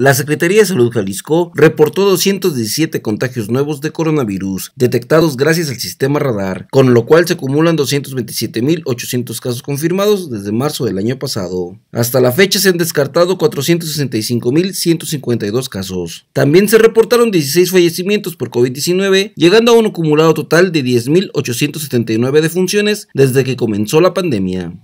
La Secretaría de Salud Jalisco reportó 217 contagios nuevos de coronavirus detectados gracias al sistema radar, con lo cual se acumulan 227.800 casos confirmados desde marzo del año pasado. Hasta la fecha se han descartado 465.152 casos. También se reportaron 16 fallecimientos por COVID-19, llegando a un acumulado total de 10.879 defunciones desde que comenzó la pandemia.